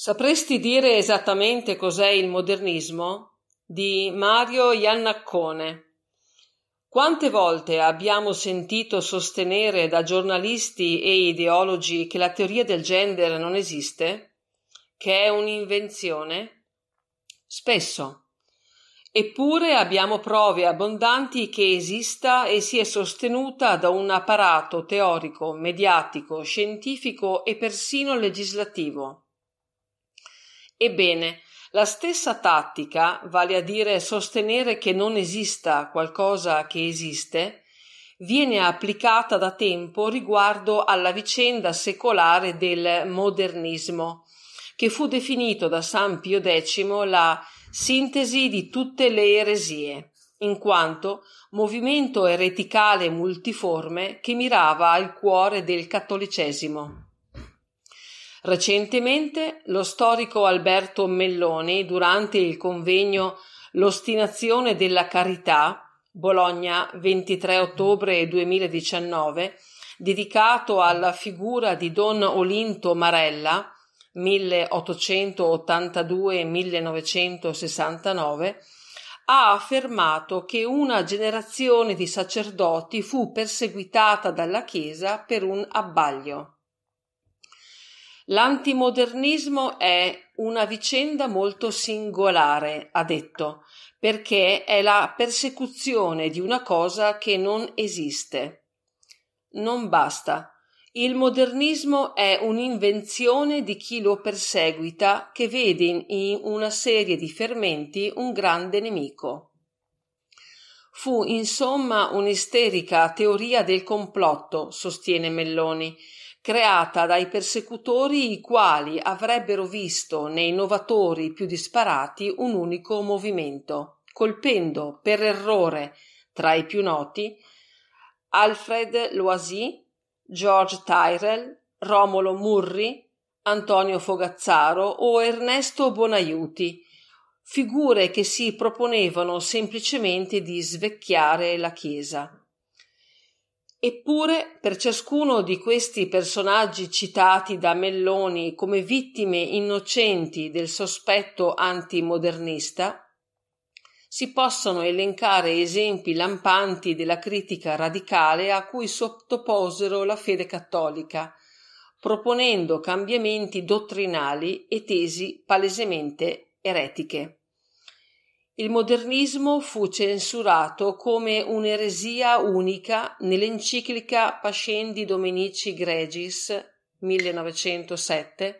Sapresti dire esattamente cos'è il modernismo? di Mario Iannaccone. Quante volte abbiamo sentito sostenere da giornalisti e ideologi che la teoria del gender non esiste? Che è un'invenzione? Spesso. Eppure abbiamo prove abbondanti che esista e sia sostenuta da un apparato teorico, mediatico, scientifico e persino legislativo. Ebbene, la stessa tattica, vale a dire sostenere che non esista qualcosa che esiste, viene applicata da tempo riguardo alla vicenda secolare del modernismo, che fu definito da San Pio X la sintesi di tutte le eresie, in quanto movimento ereticale multiforme che mirava al cuore del cattolicesimo. Recentemente lo storico Alberto Melloni, durante il convegno L'ostinazione della carità, Bologna 23 ottobre 2019, dedicato alla figura di Don Olinto Marella 1882-1969, ha affermato che una generazione di sacerdoti fu perseguitata dalla Chiesa per un abbaglio. L'antimodernismo è una vicenda molto singolare, ha detto, perché è la persecuzione di una cosa che non esiste. Non basta. Il modernismo è un'invenzione di chi lo perseguita che vede in una serie di fermenti un grande nemico. Fu insomma un'isterica teoria del complotto, sostiene Melloni, creata dai persecutori i quali avrebbero visto nei novatori più disparati un unico movimento, colpendo per errore tra i più noti Alfred Loisy, George Tyrell, Romolo Murri, Antonio Fogazzaro o Ernesto Bonaiuti, figure che si proponevano semplicemente di svecchiare la Chiesa. Eppure, per ciascuno di questi personaggi citati da Melloni come vittime innocenti del sospetto antimodernista, si possono elencare esempi lampanti della critica radicale a cui sottoposero la fede cattolica, proponendo cambiamenti dottrinali e tesi palesemente eretiche il modernismo fu censurato come un'eresia unica nell'enciclica Pascendi Dominici Gregis 1907,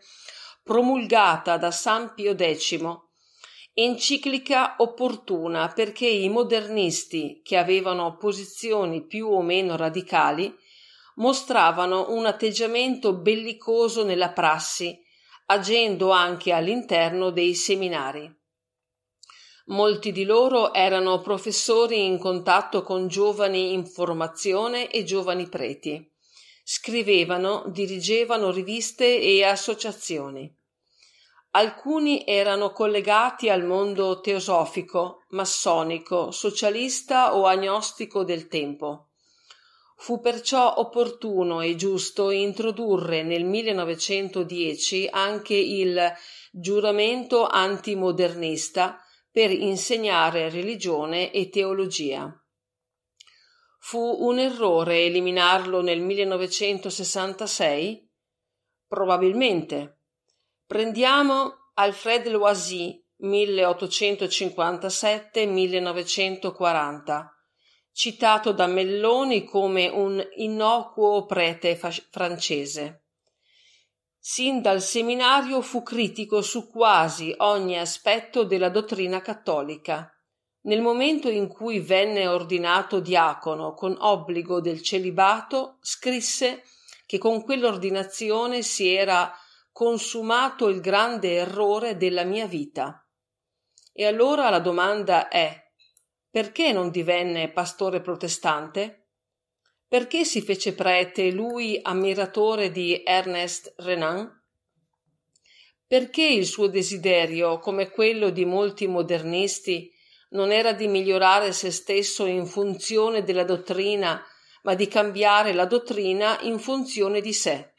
promulgata da San Pio X, enciclica opportuna perché i modernisti, che avevano posizioni più o meno radicali, mostravano un atteggiamento bellicoso nella prassi, agendo anche all'interno dei seminari. Molti di loro erano professori in contatto con giovani in formazione e giovani preti. Scrivevano, dirigevano riviste e associazioni. Alcuni erano collegati al mondo teosofico, massonico, socialista o agnostico del tempo. Fu perciò opportuno e giusto introdurre nel 1910 anche il giuramento antimodernista per insegnare religione e teologia. Fu un errore eliminarlo nel 1966? Probabilmente. Prendiamo Alfred Loisy 1857-1940, citato da Melloni come un innocuo prete francese. Sin dal seminario fu critico su quasi ogni aspetto della dottrina cattolica. Nel momento in cui venne ordinato diacono con obbligo del celibato, scrisse che con quell'ordinazione si era consumato il grande errore della mia vita. E allora la domanda è perché non divenne pastore protestante? Perché si fece prete lui ammiratore di Ernest Renan? Perché il suo desiderio, come quello di molti modernisti, non era di migliorare se stesso in funzione della dottrina, ma di cambiare la dottrina in funzione di sé.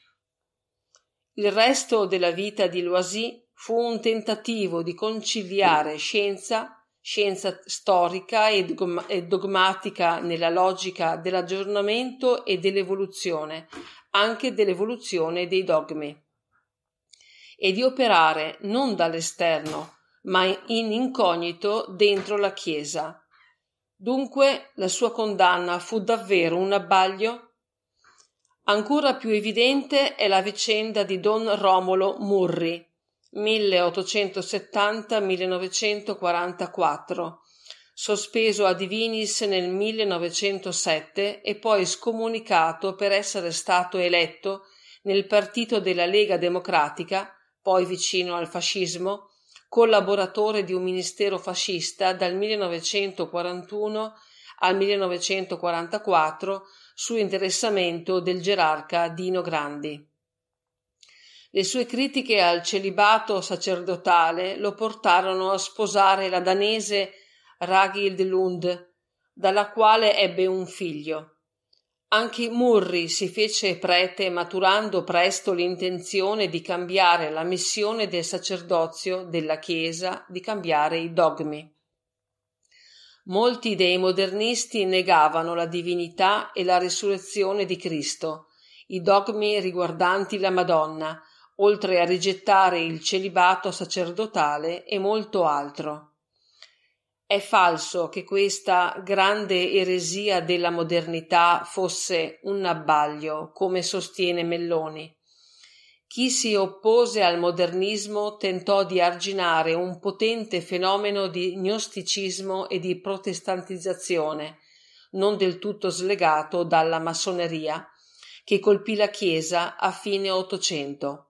Il resto della vita di Loisy fu un tentativo di conciliare scienza scienza storica e, dogmatica nella logica dell'aggiornamento e dell'evoluzione, anche dell'evoluzione dei dogmi, e di operare non dall'esterno, ma in incognito dentro la Chiesa. Dunque la sua condanna fu davvero un abbaglio? Ancora più evidente è la vicenda di don Romolo Murri, 1870-1944, sospeso a Divinis nel 1907 e poi scomunicato per essere stato eletto nel partito della Lega Democratica, poi vicino al fascismo, collaboratore di un ministero fascista dal 1941 al 1944 su interessamento del gerarca Dino Grandi. Le sue critiche al celibato sacerdotale lo portarono a sposare la danese Ragild Lund, dalla quale ebbe un figlio. Anche Murri si fece prete maturando presto l'intenzione di cambiare la missione del sacerdozio della Chiesa, di cambiare i dogmi. Molti dei modernisti negavano la divinità e la risurrezione di Cristo, i dogmi riguardanti la Madonna, oltre a rigettare il celibato sacerdotale e molto altro. È falso che questa grande eresia della modernità fosse un abbaglio, come sostiene Melloni. Chi si oppose al modernismo tentò di arginare un potente fenomeno di gnosticismo e di protestantizzazione, non del tutto slegato dalla massoneria, che colpì la Chiesa a fine Ottocento.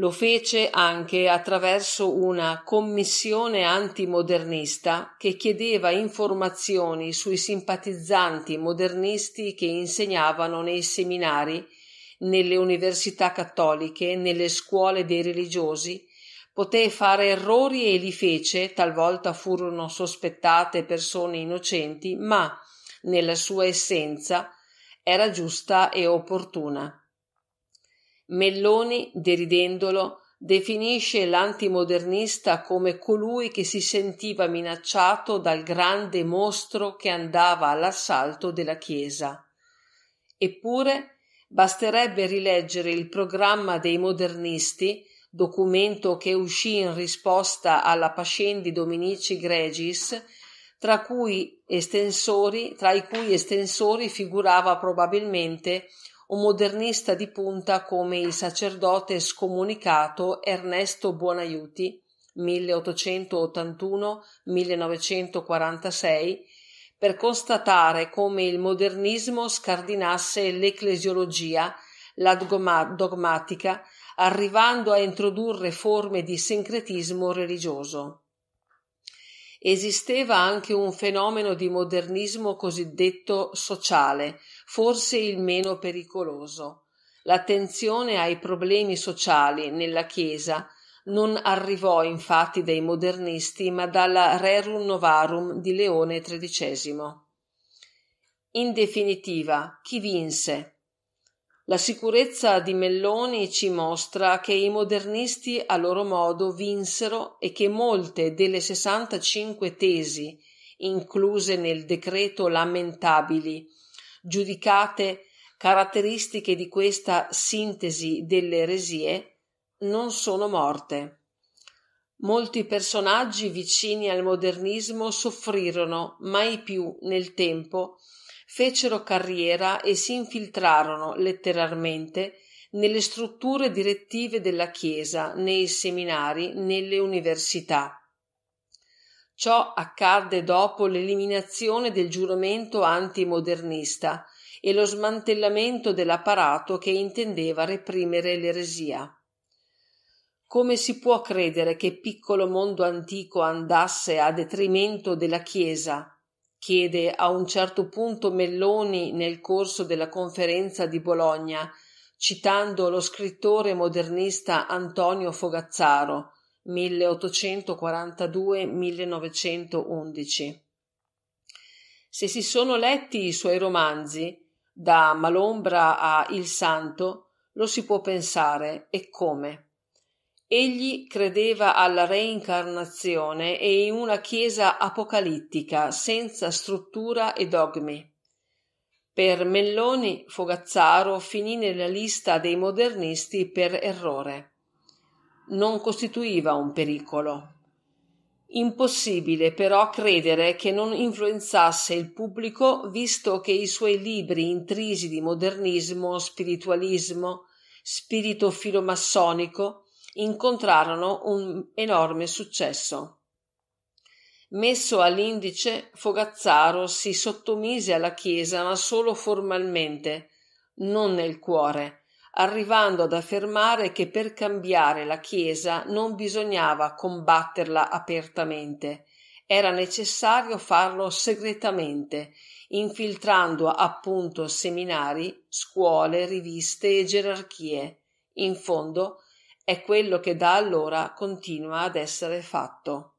Lo fece anche attraverso una commissione antimodernista che chiedeva informazioni sui simpatizzanti modernisti che insegnavano nei seminari, nelle università cattoliche, nelle scuole dei religiosi. Poté fare errori e li fece, talvolta furono sospettate persone innocenti, ma nella sua essenza era giusta e opportuna. Melloni, deridendolo, definisce l'antimodernista come colui che si sentiva minacciato dal grande mostro che andava all'assalto della Chiesa. Eppure basterebbe rileggere il programma dei modernisti, documento che uscì in risposta alla Pascendi Dominici Gregis, tra, cui estensori, tra i cui estensori figurava probabilmente un modernista di punta come il sacerdote scomunicato Ernesto Buonaiuti 1881-1946 per constatare come il modernismo scardinasse l'ecclesiologia, la dogmatica, arrivando a introdurre forme di sincretismo religioso. Esisteva anche un fenomeno di modernismo cosiddetto sociale, forse il meno pericoloso. L'attenzione ai problemi sociali nella Chiesa non arrivò infatti dai modernisti, ma dalla Rerum Novarum di Leone XIII. In definitiva, chi vinse? La sicurezza di Melloni ci mostra che i modernisti a loro modo vinsero e che molte delle 65 tesi incluse nel decreto lamentabili, giudicate caratteristiche di questa sintesi delle eresie, non sono morte. Molti personaggi vicini al modernismo soffrirono mai più nel tempo fecero carriera e si infiltrarono letteralmente nelle strutture direttive della Chiesa, nei seminari, nelle università. Ciò accadde dopo l'eliminazione del giuramento antimodernista e lo smantellamento dell'apparato che intendeva reprimere l'eresia. Come si può credere che piccolo mondo antico andasse a detrimento della Chiesa, chiede a un certo punto Melloni nel corso della conferenza di Bologna, citando lo scrittore modernista Antonio Fogazzaro 1842-1911. Se si sono letti i suoi romanzi, da Malombra a Il Santo, lo si può pensare e come. Egli credeva alla reincarnazione e in una chiesa apocalittica, senza struttura e dogmi. Per Melloni, Fogazzaro finì nella lista dei modernisti per errore. Non costituiva un pericolo. Impossibile però credere che non influenzasse il pubblico, visto che i suoi libri intrisi di modernismo, spiritualismo, spirito filomassonico, incontrarono un enorme successo. Messo all'indice, Fogazzaro si sottomise alla Chiesa ma solo formalmente, non nel cuore, arrivando ad affermare che per cambiare la Chiesa non bisognava combatterla apertamente, era necessario farlo segretamente, infiltrando appunto seminari, scuole, riviste e gerarchie. In fondo, è quello che da allora continua ad essere fatto.